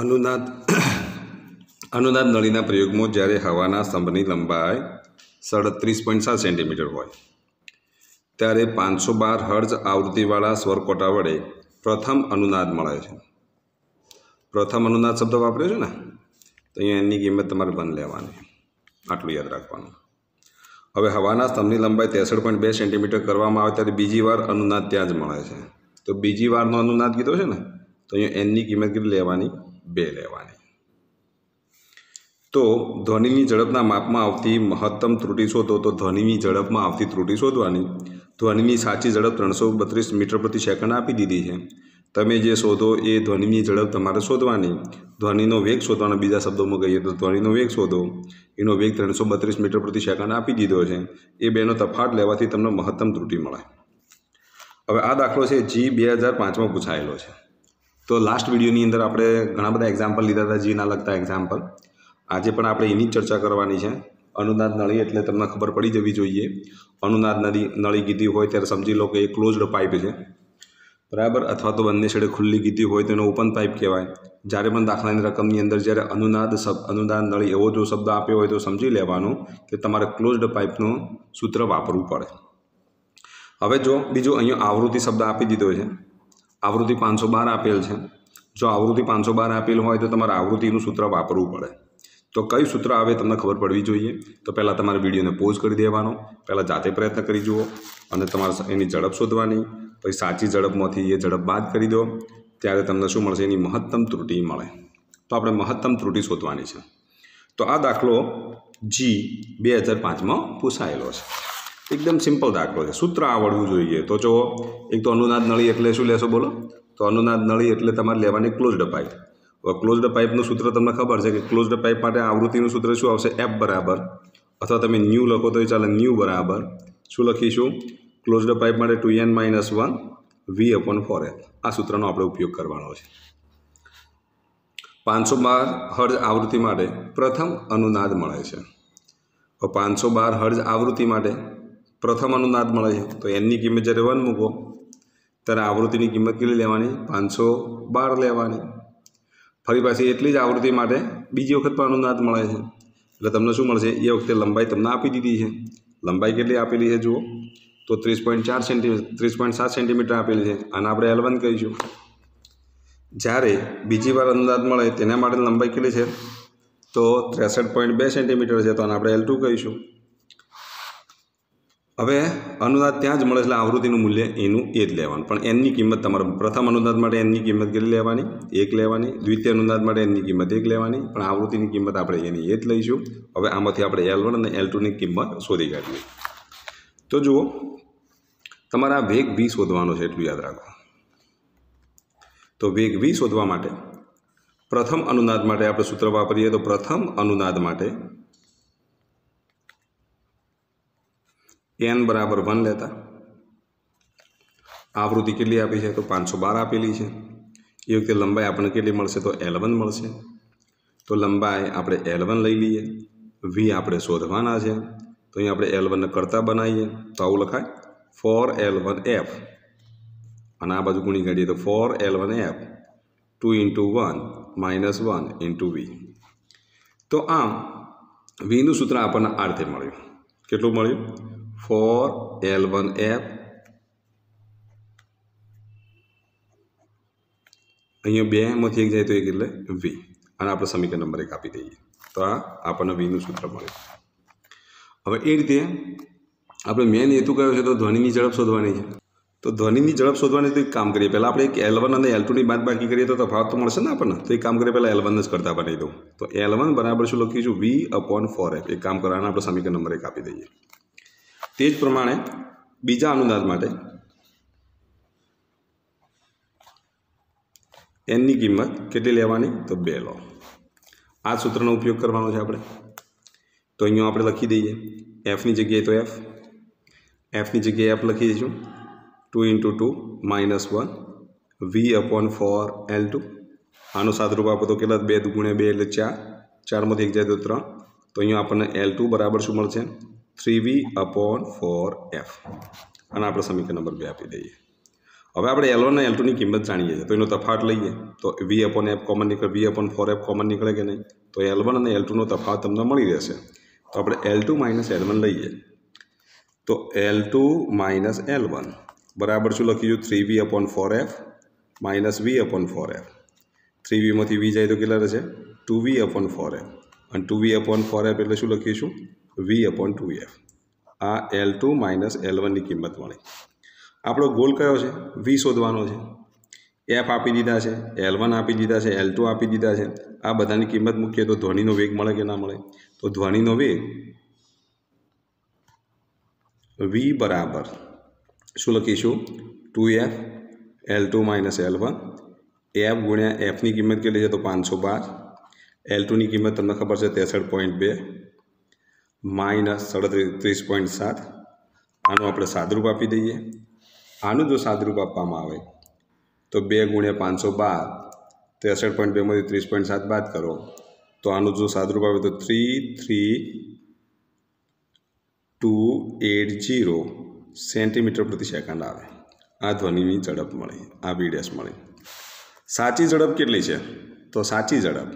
અનુનાદ અનુનાદ નળીના પ્રયોગમાં જ્યારે હવાના સ્તંભની લંબાઈ સાડત્રીસ પોઈન્ટ સાત સેન્ટીમીટર હોય ત્યારે પાંચસો બાર હર્જ આવૃત્તિવાળા સ્વરકોટા વડે પ્રથમ અનુનાદ મળે છે પ્રથમ અનુનાદ શબ્દ વાપર્યો છે ને તો અહીંયા એની કિંમત તમારે બંધ લેવાની આટલું યાદ રાખવાનું હવે હવાના સ્તંભની લંબાઈ ત્રેસઠ પોઈન્ટ બે સેન્ટીમીટર કરવામાં આવે ત્યારે બીજી વાર અનુનાદ ત્યાં જ મળે છે તો બીજી વારનો અનુનાદ કીધો છે ને તો અહીંયા એનની કિંમત કેટલી લેવાની બે લેવાની તો ધ્વનિની ઝડપના માપમાં આવતી મહત્તમ ત્રુટિ શોધો તો ધ્વનિની ઝડપમાં આવતી ત્રુટિ શોધવાની ધ્વનિની સાચી ઝડપ ત્રણસો બત્રીસ મીટર પ્રતિ સેકન્ડ આપી દીધી છે તમે જે શોધો એ ધ્વનિની ઝડપ તમારે શોધવાની ધ્વનિનો વેગ શોધવાનો બીજા શબ્દોમાં કહીએ તો ધ્વનિનો વેગ શોધો એનો વેગ ત્રણસો બત્રીસ મીટર પ્રતિ સેકન્ડ આપી દીધો છે એ બેનો તફાટ લેવાથી તમને મહત્તમ ત્રુટિ મળે હવે આ દાખલો છે જી બે હજાર પાંચમાં પૂછાયેલો છે તો લાસ્ટ વિડીયોની અંદર આપણે ઘણા બધા એક્ઝામ્પલ લીધા હતા જીના લગતા એક્ઝામ્પલ આજે પણ આપણે એની જ ચર્ચા કરવાની છે અનુનાદ નળી એટલે તમને ખબર પડી જવી જોઈએ અનુનાદ નદી નળી કીધી હોય ત્યારે સમજી લો કે એ ક્લોઝડ પાઇપ છે બરાબર અથવા તો બંને છેડે ખુલ્લી કીધી હોય તો એને ઓપન પાઇપ કહેવાય જ્યારે પણ દાખલાની રકમની અંદર જ્યારે અનુનાદ શબ્દ અનુદાન નળી એવો જો શબ્દ આપ્યો હોય તો સમજી લેવાનું કે તમારે ક્લોઝડ પાઇપનું સૂત્ર વાપરવું પડે હવે જો બીજો અહીંયા આવૃત્તિ શબ્દ આપી દીધો છે આવૃત્તિ પાંચસો બાર આપેલ છે જો આવૃત્તિ પાંચસો બાર આપેલ હોય તો તમારે આવૃત્તિનું સૂત્ર વાપરવું પડે તો કયું સૂત્ર આવે તમને ખબર પડવી જોઈએ તો પહેલાં તમારે વિડીયોને પોઝ કરી દેવાનો પહેલાં જાતે પ્રયત્ન કરી જુઓ અને તમારે એની ઝડપ શોધવાની પછી સાચી ઝડપમાંથી એ ઝડપ બાદ કરી દો ત્યારે તમને શું મળશે એની મહત્તમ ત્રુટિ મળે તો આપણે મહત્તમ ત્રુટિ શોધવાની છે તો આ દાખલો જી બે હજાર પાંચમાં પૂછાયેલો છે એકદમ સિમ્પલ દાખલો છે સૂત્ર આવડવું જોઈએ તો જો એક તો અનુનાદ નળી એટલે શું લેશો બોલો તો અનુનાદ નળી એટલે તમારે લેવાની ક્લોઝડ પાઇપ હવે ક્લોઝડ પાઇપનું સૂત્ર તમને ખબર છે કે ક્લોઝડ પાઇપ માટે આવૃત્તિનું સૂત્ર શું આવશે એફ બરાબર અથવા તમે ન્યૂ લખો તો એ ચાલે ન્યૂ બરાબર શું લખીશું ક્લોઝડ પાઇપ માટે two n minus one v upon four આ સૂત્રનો આપણે ઉપયોગ કરવાનો છે પાંચસો બાર હર્જ આવૃત્તિ માટે પ્રથમ અનુનાદ મળે છે પાંચસો બાર હર્જ આવૃત્તિ માટે પ્રથમ અનુનાદ મળે છે તો એનની કિંમત જ્યારે વન મૂકો ત્યારે આવૃત્તિની કિંમત કેટલી લેવાની પાંચસો બાર લેવાની ફરી પાછી એટલી જ આવૃત્તિ માટે બીજી વખત પણ અનુનાદ મળે છે એટલે તમને શું મળશે એ વખતે લંબાઈ તમને આપી દીધી છે લંબાઈ કેટલી આપેલી છે જુઓ તો ત્રીસ પોઈન્ટ ચાર સેન્ટીમીટર ત્રીસ પોઈન્ટ સાત સેન્ટીમીટર આપેલી છે અને આપણે એલવન કહીશું જ્યારે બીજી વાર અંદાજ મળે તેના માટે લંબાઈ કેટલી છે તો ત્રેસઠ પોઈન્ટ બે સેન્ટીમીટર છે તો આને આપણે એલ ટુ કહીશું હવે અનુદાન ત્યાં જ મળે એટલે આવૃત્તિનું મૂલ્ય એનું એ જ લેવાનું પણ એનની કિંમત તમારે પ્રથમ અનુદાન માટે એનની કિંમત કેટલી લેવાની એક લેવાની દ્વિતીય અનુદાન માટે એનની કિંમત એક લેવાની પણ આવૃત્તિની કિંમત આપણે એની એ જ લઈશું હવે આમાંથી આપણે એલ અને એલ કિંમત શોધી કાઢીએ તો જુઓ તમારા વેગ વી શોધવાનો છે એટલું યાદ રાખો તો વેગ વી શોધવા માટે પ્રથમ અનુનાદ માટે આપણે સૂત્ર વાપરીએ તો પ્રથમ અનુનાદ માટે એન બરાબર વન લેતા આવૃત્તિ કેટલી આપી છે તો પાંચસો બાર આપેલી છે એ વખતે લંબાઈ આપણને કેટલી મળશે તો એલ મળશે તો લંબાઈ આપણે એલ લઈ લઈએ વી આપણે શોધવાના છે તો અહીં આપણે એલ કરતા બનાવીએ તો આવું લખાય ફોર એલ વન એફ અને આ બાજુ ગુણી કાઢીએ તો four L one f two into one minus one into v તો આમ વીનું સૂત્ર આપણને આ રીતે મળ્યું કેટલું મળ્યું for L1F અહીંયા બે એમાંથી એક જાય તો એક એટલે વી અને આપણે સમીકરણ નંબર એક આપી દઈએ તો આ આપણને વીનું સૂત્ર મળ્યું હવે એ રીતે આપણે મેન હેતુ કયો છે તો ધ્વનિની ઝડપ શોધવાની છે તો ધ્વનિની ઝડપ શોધવાની તો એક કામ કરીએ પહેલાં આપણે એક એલ અને એલ ટુની બાદ બાકી કરીએ તો તફાવત તો મળશે ને આપણને તો એક કામ કરીએ પહેલાં એલ વન જ કરતા બનાવી દઉં તો એલ વન બરાબર શું લખ્યું છું વી અપોન ફોર એફ એક કામ કરવાના આપણે સમીકરણ નંબર એક આપી દઈએ તે જ પ્રમાણે બીજા અનુદાન માટે એનની કિંમત કેટલી લેવાની તો બે લો આ સૂત્રનો ઉપયોગ કરવાનો છે આપણે તો અહીંયા આપણે લખી દઈએ એફની જગ્યાએ તો એફ એફની જગ્યાએ એફ લખી દઈશું two into two minus one v upon four L two આનો સાદરૂપ આપો તો કેટલા બે ગુણ્યા બે એટલે ચાર ચારમાંથી એક જાય તો ત્રણ તો અહીંયા આપણને એલ ટુ બરાબર શું મળશે three v upon four f અને આપણે સમીકરણ નંબર બે આપી દઈએ હવે આપણે એલ વન અને એલ ટુની કિંમત જાણીએ છીએ તો એનો તફાવત લઈએ તો વી અપોન એફ કોમન નીકળે v upon four f common નીકળે કે નહીં તો એલ વન અને એલ ટુનો તફાવત તમને મળી રહેશે તો આપણે L two minus L one લઈએ તો L two minus L one બરાબર શું લખીશું three v upon four f minus v upon four f three વીમાંથી વી જાય તો કેટલા રહેશે two v upon four f અને two v upon four f એટલે શું લખીશું વી અપોન ટુ એફ આ એલ ટુ માઇનસ એલ વનની કિંમત મળે આપણો ગોલ કયો છે વી શોધવાનો છે એફ આપી દીધા છે એલ વન આપી દીધા છે એલ ટુ આપી દીધા છે આ બધાની કિંમત મૂકીએ તો ધ્વનિનો વેગ મળે કે ના મળે તો ધ્વનિનો વેગ વી બરાબર શું લખીશું two f L two minus L one f ગુણ્યા એફની કિંમત કેટલી છે તો પાંચસો બાર એલ ટુની કિંમત તમને ખબર છે ત્રેસઠ પોઈન્ટ બે માઇનસ સડત્રીસ પોઈન્ટ સાત આનું આપણે સાદરૂપ આપી દઈએ આનું જો સાદરૂપ આપવામાં આવે તો બે ગુણ્યા પાંચસો બાર ત્રેસઠ પોઈન્ટ બેમાંથી ત્રીસ પોઈન્ટ સાત બાદ કરો તો આનું જો સાદરૂપ આવે તો three three two eight zero centimetre પ્રતિ સેકન્ડ આવે આ ધ્વનિની ઝડપ મળી આ બી ડેશ મળી સાચી ઝડપ કેટલી છે તો સાચી ઝડપ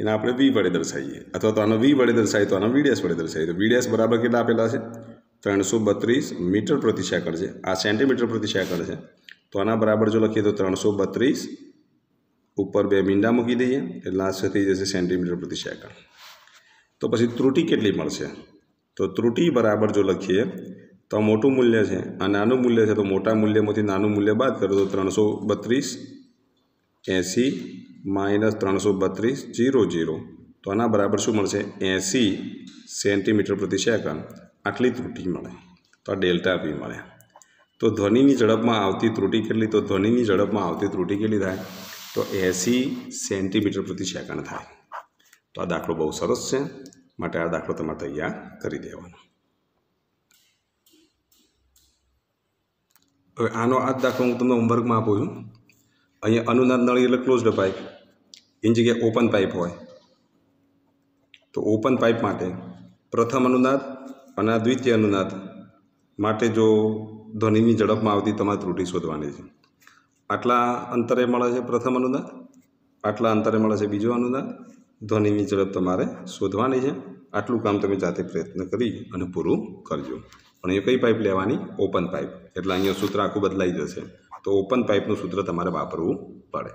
એને આપણે વી વડે દર્શાવીએ અથવા તો આનો વી વડે દર્શાવીએ તો આનો વીડેસ વડે દર્શાવીએ તો વીડેસ બરાબર કેટલા આપેલા છે ત્રણસો બત્રીસ મીટર પ્રતિ સેકન્ડ છે આ સેન્ટીમીટર પ્રતિ સેકન્ડ છે તો આના બરાબર જો લખીએ તો ત્રણસો બત્રીસ ઉપર બે મીંડા મૂકી દઈએ એટલે આશરે થઈ જશે સેન્ટીમીટર પ્રતિ સેકન્ડ તો પછી ત્રુટી કેટલી મળશે તો ત્રુટી બરાબર જો લખીએ તો મોટું મૂલ્ય છે આ નાનું મૂલ્ય છે તો મોટા મૂલ્યમાંથી નાનું મૂલ્ય બાદ કરો તો ત્રણસો બત્રીસ 80 - 332 00 તો આના બરાબર શું મળશે 80 સેન્ટીમીટર પ્રતિશયકન આટલી ત્રુટી મળે તો ડેલ્ટા પી મારે તો ધ્વનિની ઝડપમાં આવતી ત્રુટી કેટલી તો ધ્વનિની ઝડપમાં આવતી ત્રુટી કેટલી થાય તો 80 સેન્ટીમીટર પ્રતિશયકન થાય તો આ દાખલો બહુ સરસ છે મારે આ દાખલો તમારે તૈયાર કરી દેવાનો એ આનો આ દાખલો હું તમને હોમવર્ક માં આપું છું અહીંયા અનુનાદ નળી એટલે ક્લોઝડ પાઇપ એની જગ્યાએ ઓપન પાઇપ હોય તો ઓપન પાઇપ માટે પ્રથમ અનુનાદ અને દ્વિતીય અનુનાદ માટે જો ધ્વનિની ઝડપમાં આવતી તમારે ત્રુટિ શોધવાની છે આટલા અંતરે મળે છે પ્રથમ અનુદાન આટલા અંતરે મળે છે બીજો અનુદાન ધ્વનિની ઝડપ તમારે શોધવાની છે આટલું કામ તમે જાતે પ્રયત્ન કરી અને પૂરું કરજો અને એ કઈ પાઇપ લેવાની ઓપન પાઇપ એટલે અહીંયા સૂત્ર આખું બદલાઈ જશે તો ઓપન પાઇપનું સૂત્ર તમારે વાપરવું પડે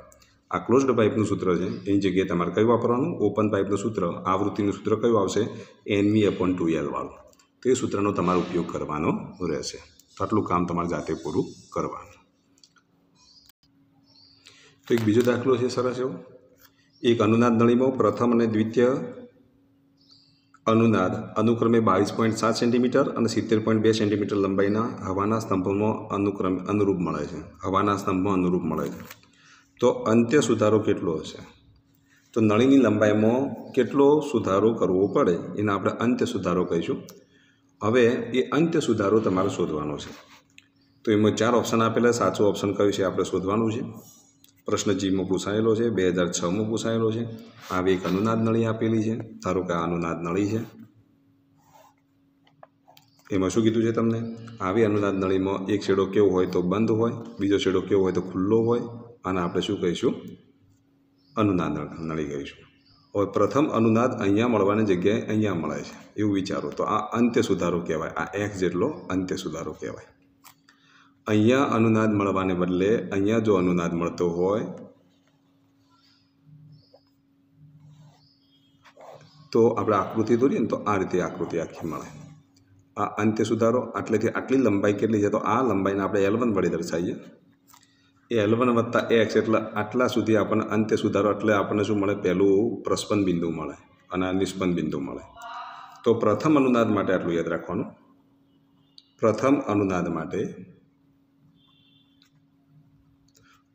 આ ક્લોઝડ પાઇપનું સૂત્ર છે એની જગ્યાએ તમારે કયું વાપરવાનું ઓપન પાઇપનું સૂત્ર આવૃત્તિનું સૂત્ર કયું આવશે એનવી અપોન ટુ એલવાળું તે સૂત્રનો તમારે ઉપયોગ કરવાનો રહેશે આટલું કામ તમારે જાતે પૂરું કરવાનું તો એક બીજો દાખલો છે સરસ એવો એક અનુનાદ નળીમાં પ્રથમ અને દ્વિતીય અનુનાદ અનુક્રમે બાવીસ પોઈન્ટ સાત સેન્ટીમીટર અને સિત્તેર પોઈન્ટ બે સેન્ટીમીટર લંબાઈના હવાના સ્તંભમાં અનુક્રમે અનુરૂપ મળે છે હવાના સ્તંભમાં અનુરૂપ મળે છે તો અંત્ય સુધારો કેટલો હશે તો નળીની લંબાઈમાં કેટલો સુધારો કરવો પડે એને આપણે અંત્ય સુધારો કહીશું હવે એ અંત્ય સુધારો તમારે શોધવાનો છે તો એમાં ચાર ઓપ્શન આપેલા સાચો ઓપ્શન કયું છે આપણે શોધવાનું છે પ્રશ્ન જીમાં પૂછાયેલો છે બે હજાર છમાં પૂછાયેલો છે આવી એક અનુનાદ નળી આપેલી છે ધારો કે આ અનુનાદ નળી છે એમાં શું કીધું છે તમને આવી અનુનાદ નળીમાં એક શેડો કેવો હોય તો બંધ હોય બીજો શેડો કેવો હોય તો ખુલ્લો હોય અને આપણે શું કહીશું અનુનાદ નળી કહીશું હવે પ્રથમ અનુનાદ અહીંયા મળવાની જગ્યાએ અહીંયા મળે છે એવું વિચારો તો આ અંત્ય સુધારો કહેવાય આ એક્સ જેટલો અંત્ય સુધારો કહેવાય અહીંયા અનુનાદ મળવાને બદલે અહીંયા જો અનુનાદ મળતો હોય તો આપણે આકૃતિ દોરીએ ને તો આ રીતે આકૃતિ આખી મળે આ અંતે સુધારો આટલેથી આટલી લંબાઈ કેટલી છે તો આ લંબાઈને આપણે એલવન વન વડે દર્શાવીએ એ એલ વન વત્તા એક્સ એટલે આટલા સુધી આપણને અંતે સુધારો એટલે આપણને શું મળે પહેલું પ્રસ્પન બિંદુ મળે અને નિષ્પન બિંદુ મળે તો પ્રથમ અનુનાદ માટે આટલું યાદ રાખવાનું પ્રથમ અનુનાદ માટે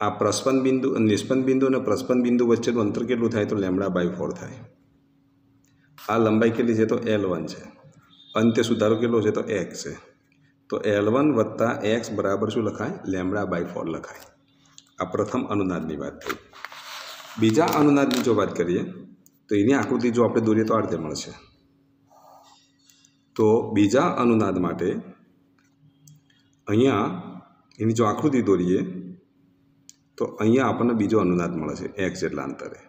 આ પ્રસ્પન બિંદુ નિસ્પંદ બિંદુ અને પ્રસ્પન બિંદુ વચ્ચેનું અંતર કેટલું થાય તો લેમડા બાય ફોર થાય આ લંબાઈ કેટલી છે તો એલ વન છે અંતે સુધારો કેટલો છે તો એક્સ છે તો એલ વન વત્તા એક્સ બરાબર શું લખાય લેમડા બાય ફોર લખાય આ પ્રથમ અનુનાદની વાત થઈ બીજા અનુનાદની જો વાત કરીએ તો એની આકૃતિ જો આપણે દોરીએ તો આ રીતે મળશે તો બીજા અનુનાદ માટે અહીંયા એની જો આકૃતિ દોરીએ તો અહીંયા આપણને બીજો અનુનાદ મળે છે એક્સ એટલા અંતરે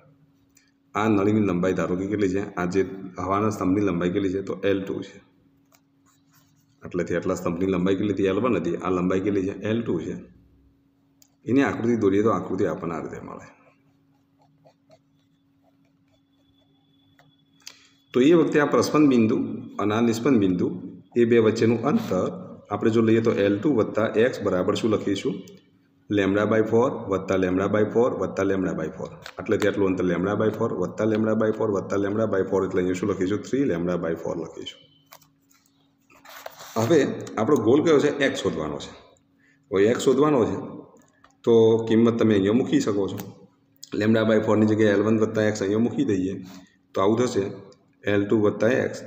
આ નળીની લંબાઈ ધારો કે કેટલી છે આ જે હવાના સ્તંભની લંબાઈ કેટલી છે તો એલ ટુ છે એટલેથી આટલા સ્તંભની લંબાઈ કેટલી હતી એલ વન હતી આ લંબાઈ કેટલી છે એલ ટુ છે એની આકૃતિ દોરીએ તો આકૃતિ આપણને આ રીતે મળે તો એ વખતે આ પ્રસ્પન બિંદુ અને આ નિસ્પન બિંદુ એ બે વચ્ચેનું અંતર આપણે જો લઈએ તો એલ ટુ વત્તા એક્સ બરાબર શું લખીશું લેમડા બાય ફોર વત્તા લેમડા બાય ફોર વત્તા લેમડા બાય ફોર આટલેથી આટલું અંતર લેમડા બાય ફોર વત્તા લેમડા બાય ફોર વત્તા લેમડા બાય ફોર એટલે અહીંયા શું લખીશું થ્રી લેમડા બાય ફોર લખીશું હવે આપણો ગોલ કયો છે એક્સ શોધવાનો છે હવે એક્સ શોધવાનો છે તો કિંમત તમે અહીંયા મૂકી શકો છો લેમડા બાય ફોરની જગ્યાએ એલ વન વત્તા એક્સ અહીંયા મૂકી દઈએ તો આવું થશે એલ ટુ વત્તા x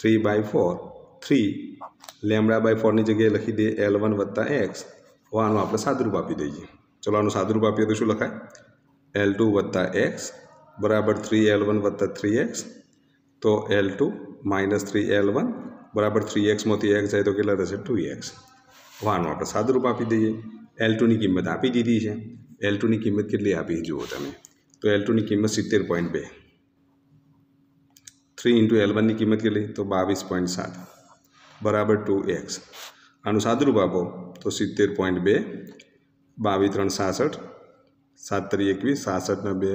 three by four three lambda by ફોરની જગ્યાએ લખી દઈએ એલ વન વત્તા એક્સ હવે આનું આપણે સાદુરૂપ આપી દઈએ ચલો આનું સાદુરૂપ આપીએ તો શું લખાય એલ ટુ વત્તા એક્સ બરાબર થ્રી એલ વન વત્તા થ્રી એક્સ તો L two minus three L one બરાબર થ્રી એક્સમાંથી એક્સ જાય તો કેટલા થશે ટુ એક્સ વાનું આપણે સાદુરૂપ આપી દઈએ એલ ટુની કિંમત આપી દીધી છે એલ ટુની કિંમત કેટલી આપી જુઓ તમે તો એલ ટુની કિંમત સિત્તેર પોઈન્ટ બે થ્રી ઇન્ટુ એલ વનની કિંમત કેટલી તો બાવીસ પોઈન્ટ સાત બરાબર ટુ એક્સ આનું સાદુરૂપ આપો તો સિત્તેર પોઈન્ટ બે બાવીસ ત્રણ સાસઠ સાત તરી એકવીસ સાસઠને બે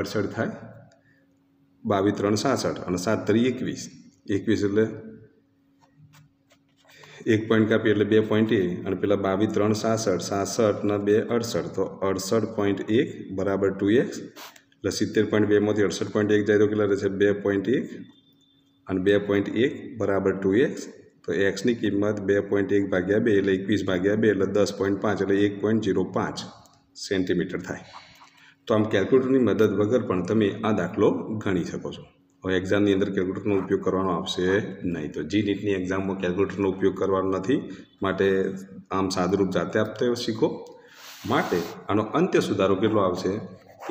અડસઠ થાય બાવીસ ત્રણ સાસઠ અને સાત તરી એકવીસ એકવીસ એટલે એક પોઈન્ટ કાપી એટલે બે પોઈન્ટ એ અને પેલા બાવીસ ત્રણ સાસઠ સાસઠના બે અડસઠ તો અડસઠ પોઈન્ટ એક બરાબર ટુ એક્સ એટલે સિત્તેર પોઈન્ટ બેમાંથી અડસઠ પોઈન્ટ એક જાય તો કેટલા રહેશે બે પોઈન્ટ એક અને બે પોઈન્ટ એક બરાબર ટુ એક્સ તો એક્સની કિંમત બે પોઈન્ટ એક ભાગ્યા બે એટલે એકવીસ ભાગ્યા બે એટલે દસ પોઈન્ટ પાંચ એટલે એક પોઈન્ટ ઝીરો પાંચ સેન્ટીમીટર થાય તો આમ કેલ્ક્યુલેટરની મદદ વગર પણ તમે આ દાખલો ગણી શકો છો હવે એક્ઝામની અંદર કેલ્ક્યુલેટરનો ઉપયોગ કરવાનો આવશે નહીં તો જી નીટની એક્ઝામમાં કેલ્ક્યુલેટરનો ઉપયોગ કરવાનો નથી માટે આમ સાદરૂપ જાતે આપતે શીખો માટે આનો અંત્ય સુધારો કેટલો આવશે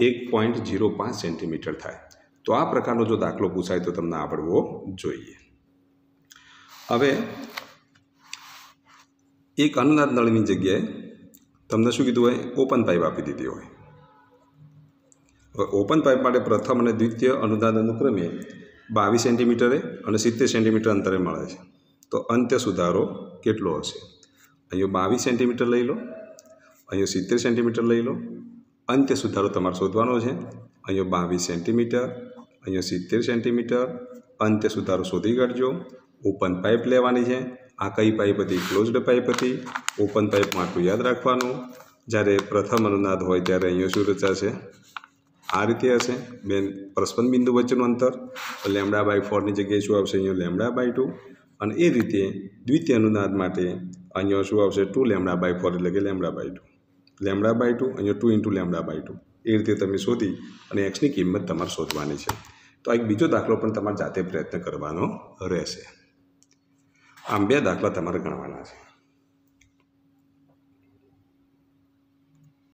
એક પોઈન્ટ જીરો પાંચ સેન્ટીમીટર થાય તો આ પ્રકારનો જો દાખલો પૂછાય તો તમને આવડવો જોઈએ હવે એક અનુનાદ નળની જગ્યાએ તમને શું કીધું હોય ઓપન પાઇપ આપી દીધી હોય હવે ઓપન પાઇપ માટે પ્રથમ અને દ્વિતીય અનુદાન અનુક્રમે બાવીસ સેન્ટીમીટરે અને સિત્તેર સેન્ટીમીટર અંતરે મળે છે તો અંત્ય સુધારો કેટલો હશે અહીંયા બાવીસ સેન્ટીમીટર લઈ લો અહીંયા સિત્તેર સેન્ટીમીટર લઈ લો અંત્ય સુધારો તમારે શોધવાનો છે અહીંયા બાવીસ સેન્ટીમીટર અહીંયા સિત્તેર સેન્ટીમીટર અંત્ય સુધારો શોધી કાઢજો ઓપન પાઇપ લેવાની છે આ કઈ પાઇપ હતી ક્લોઝડ પાઇપ હતી ઓપન પાઇપ માટલું યાદ રાખવાનું જ્યારે પ્રથમ અનુનાદ હોય ત્યારે અહીંયા શું રચાશે આ રીતે હશે મેન પરસ્પન બિંદુ વચ્ચેનું અંતર લેમડા બાય ફોરની જગ્યાએ શું આવશે અહીંયા લેમડા બાય ટુ અને એ રીતે દ્વિતીય અનુનાદ માટે અહીંયા શું આવશે ટુ લેમડા બાય ફોર એટલે કે lambda by two lambda by two અહીંયા two into lambda by two એ રીતે તમે શોધી અને એક્સની કિંમત તમારે શોધવાની છે તો આ એક બીજો દાખલો પણ તમારે જાતે પ્રયત્ન કરવાનો રહેશે આમ બે દાખલા તમારે ગણવાના છે